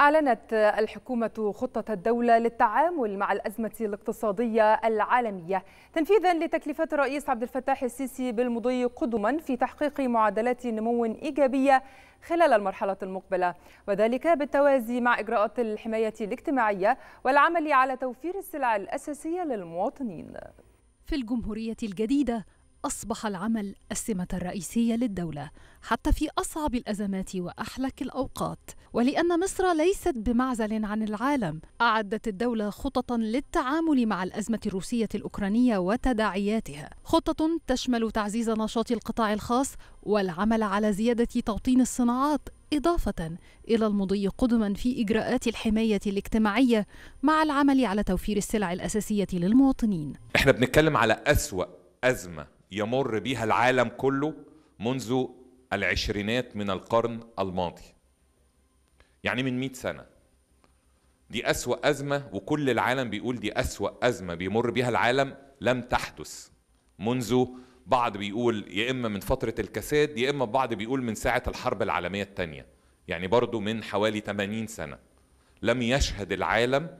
أعلنت الحكومة خطة الدولة للتعامل مع الأزمة الاقتصادية العالمية تنفيذا لتكليفات الرئيس عبد الفتاح السيسي بالمضي قدما في تحقيق معدلات نمو إيجابية خلال المرحلة المقبلة وذلك بالتوازي مع إجراءات الحماية الاجتماعية والعمل على توفير السلع الأساسية للمواطنين في الجمهورية الجديدة أصبح العمل السمة الرئيسية للدولة حتى في أصعب الأزمات وأحلك الأوقات ولأن مصر ليست بمعزل عن العالم أعدت الدولة خططا للتعامل مع الأزمة الروسية الأوكرانية وتداعياتها خطة تشمل تعزيز نشاط القطاع الخاص والعمل على زيادة توطين الصناعات إضافة إلى المضي قدما في إجراءات الحماية الاجتماعية مع العمل على توفير السلع الأساسية للمواطنين احنا بنتكلم على أسوأ أزمة يمر بها العالم كله منذ العشرينات من القرن الماضي يعني من 100 سنة دي أسوأ أزمة وكل العالم بيقول دي أسوأ أزمة بيمر بها العالم لم تحدث منذ بعض بيقول يا إما من فترة الكساد يا إما بعض بيقول من ساعة الحرب العالمية الثانية يعني برضو من حوالي 80 سنة لم يشهد العالم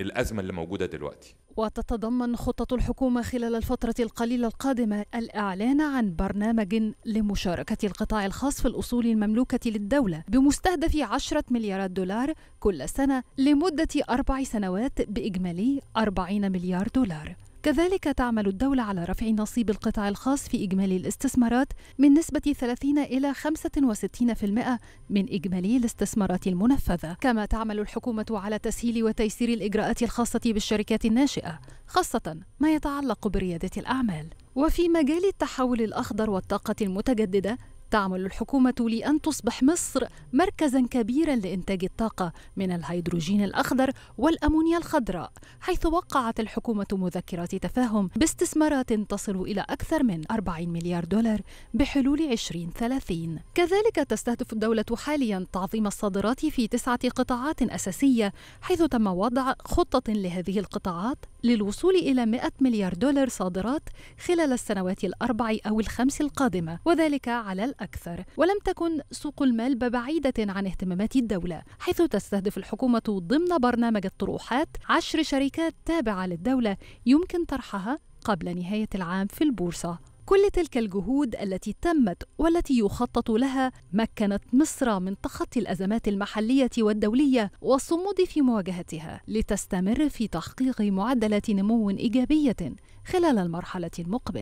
الأزمة اللي موجودة دلوقتي وتتضمن خطة الحكومة خلال الفترة القليلة القادمة الإعلان عن برنامج لمشاركة القطاع الخاص في الأصول المملوكة للدولة بمستهدف 10 مليارات دولار كل سنة لمدة أربع سنوات بإجمالي 40 مليار دولار كذلك تعمل الدولة على رفع نصيب القطاع الخاص في إجمالي الاستثمارات من نسبة 30 إلى 65% من إجمالي الاستثمارات المنفذة كما تعمل الحكومة على تسهيل وتيسير الإجراءات الخاصة بالشركات الناشئة خاصة ما يتعلق بريادة الأعمال وفي مجال التحول الأخضر والطاقة المتجددة تعمل الحكومة لأن تصبح مصر مركزا كبيرا لإنتاج الطاقة من الهيدروجين الأخضر والأمونيا الخضراء حيث وقعت الحكومة مذكرات تفاهم باستثمارات تصل إلى أكثر من 40 مليار دولار بحلول 2030 كذلك تستهدف الدولة حاليا تعظيم الصادرات في تسعة قطاعات أساسية حيث تم وضع خطة لهذه القطاعات للوصول إلى 100 مليار دولار صادرات خلال السنوات الأربع أو الخمس القادمة وذلك على أكثر ولم تكن سوق المال بعيدة عن اهتمامات الدولة حيث تستهدف الحكومة ضمن برنامج الطروحات عشر شركات تابعة للدولة يمكن طرحها قبل نهاية العام في البورصة كل تلك الجهود التي تمت والتي يخطط لها مكنت مصر من تخطي الازمات المحليه والدوليه والصمود في مواجهتها لتستمر في تحقيق معدلات نمو ايجابيه خلال المرحله المقبله